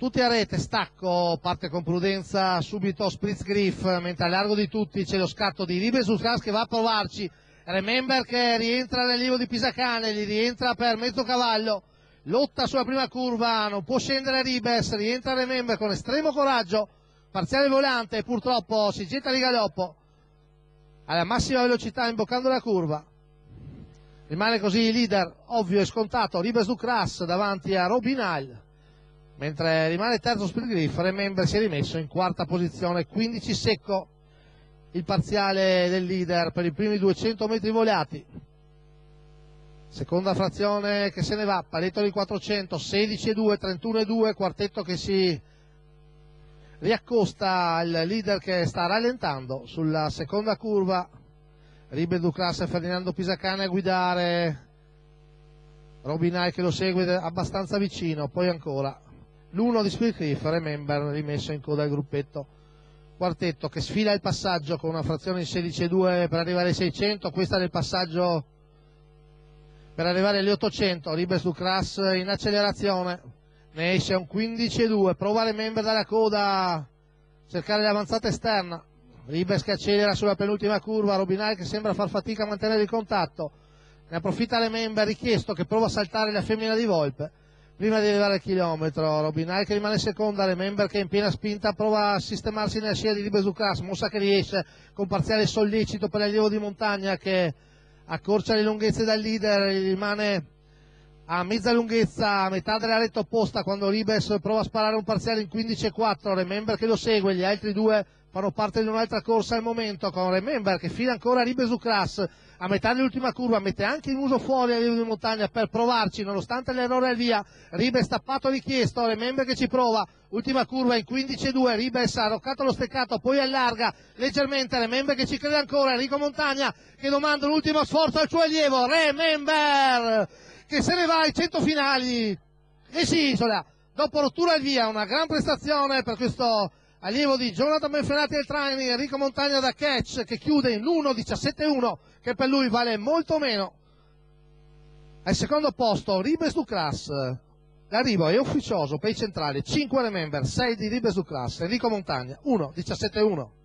tutti a rete, stacco, parte con prudenza subito Spritz Griff, mentre a largo di tutti c'è lo scatto di Ribesuskas che va a provarci, Remember che rientra nel libro di Pisacane, gli rientra per mezzo cavallo, lotta sulla prima curva, non può scendere Ribes, rientra Remember con estremo coraggio, parziale volante, purtroppo si getta di galoppo alla massima velocità imboccando la curva. Rimane così il leader, ovvio e scontato, Ribes Ducras davanti a Robin Hall mentre rimane terzo Split Griff, Remember si è rimesso in quarta posizione, 15 secco il parziale del leader per i primi 200 metri volati. Seconda frazione che se ne va, paletto di 400, 16 e 2, 31 e 2, quartetto che si riaccosta al leader che sta rallentando sulla seconda curva. Ribe Ducras e Ferdinando Pisacane a guidare, Robinai che lo segue abbastanza vicino, poi ancora l'uno di cui Clifford è member rimesso in coda al gruppetto. Quartetto che sfila il passaggio con una frazione di 16,2 per arrivare ai 600, questa del passaggio per arrivare agli 800, Ribes Lucras in accelerazione, ne esce un 15,2, prova Remember dalla coda, cercare l'avanzata esterna, Ribes che accelera sulla penultima curva, Robinari che sembra far fatica a mantenere il contatto, ne approfitta Remember richiesto che prova a saltare la femmina di Volpe, prima di arrivare al chilometro, Robinari che rimane seconda, Remember che in piena spinta prova a sistemarsi nella scia di Ribesucas, Mossa che riesce con parziale sollecito per l'allievo di montagna che accorcia le lunghezze dal leader, rimane a mezza lunghezza, a metà della retta opposta quando Ribes prova a sparare un parziale in 15-4, Remember che lo segue, gli altri due Fanno parte di un'altra corsa al momento con Remember che fila ancora Ribesu Crass a metà dell'ultima curva, mette anche in uso fuori a livello di montagna per provarci, nonostante l'errore al via, Ribes stappato richiesto, Remember che ci prova, ultima curva in 15-2, Ribes ha roccato lo steccato, poi allarga leggermente, Remember che ci crede ancora, Enrico Montagna che domanda l'ultimo sforzo al suo allievo, Remember che se ne va ai 100 finali e eh si isola, dopo rottura al via, una gran prestazione per questo allievo di Jonathan Benferrati del Trani, Enrico Montagna da catch che chiude in 1-17-1 che per lui vale molto meno. Al secondo posto Ribes Duclas l'arrivo è ufficioso per i centrali, 5 remember, 6 di Ribes Duclas Enrico Montagna, 1-17-1.